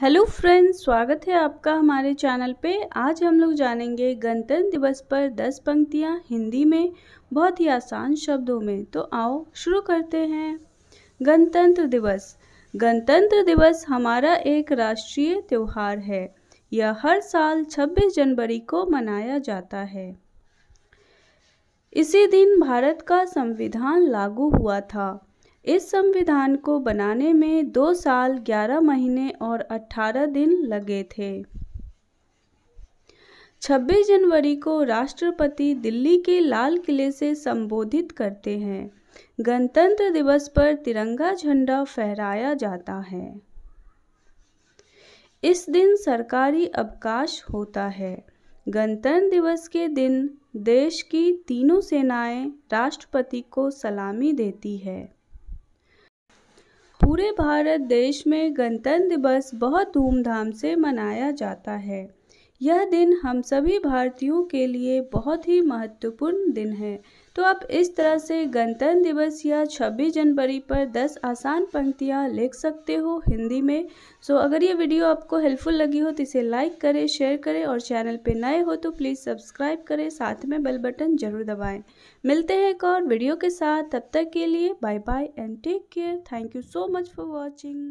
hello friends स्वागत है आपका हमारे चैनल पे आज हम लोग जानेंगे गणतंत्र दिवस पर 10 पंक्तियाँ हिंदी में बहुत ही आसान शब्दों में तो आओ शुरू करते हैं गणतंत्र दिवस गणतंत्र दिवस हमारा एक राष्ट्रीय त्यौहार है यह हर साल 26 जनवरी को मनाया जाता है इसी दिन भारत का संविधान लागू हुआ था इस संविधान को बनाने में दो साल ग्यारह महीने और अट्ठारह दिन लगे थे 26 जनवरी को राष्ट्रपति दिल्ली के लाल किले से संबोधित करते हैं गणतंत्र दिवस पर तिरंगा झंडा फहराया जाता है इस दिन सरकारी अवकाश होता है गणतंत्र दिवस के दिन देश की तीनों सेनाएं राष्ट्रपति को सलामी देती है पूरे भारत देश में गणतंत्र दिवस बहुत धूमधाम से मनाया जाता है यह दिन हम सभी भारतीयों के लिए बहुत ही महत्वपूर्ण दिन है तो आप इस तरह से गणतंत्र दिवस या 26 जनवरी पर 10 आसान पंक्तियाँ लिख सकते हो हिंदी में सो अगर ये वीडियो आपको हेल्पफुल लगी हो तो इसे लाइक करें शेयर करें और चैनल पे नए हो तो प्लीज़ सब्सक्राइब करें साथ में बेल बटन ज़रूर दबाएं मिलते हैं एक और वीडियो के साथ तब तक के लिए bye bye and take care thank you so much for watching